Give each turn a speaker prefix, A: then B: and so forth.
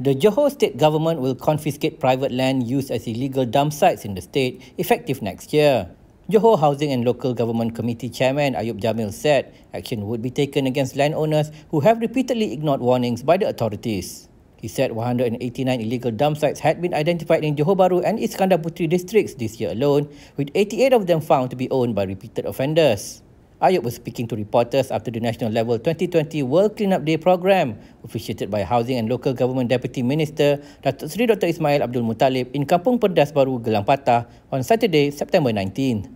A: The Johor state government will confiscate private land used as illegal dump sites in the state effective next year. Johor Housing and Local Government Committee Chairman Ayub Jamil said action would be taken against landowners who have repeatedly ignored warnings by the authorities. He said 189 illegal dump sites had been identified in Johor Bahru and Iskandar Putri districts this year alone, with 88 of them found to be owned by repeated offenders. Ayub was speaking to reporters after the National Level 2020 World Cleanup Day program, officiated by Housing and Local Government Deputy Minister Datuk Seri Dr. Ismail Abdul Muttalib in Kampung Perdas Baru, Gelang Patah on Saturday, September 19.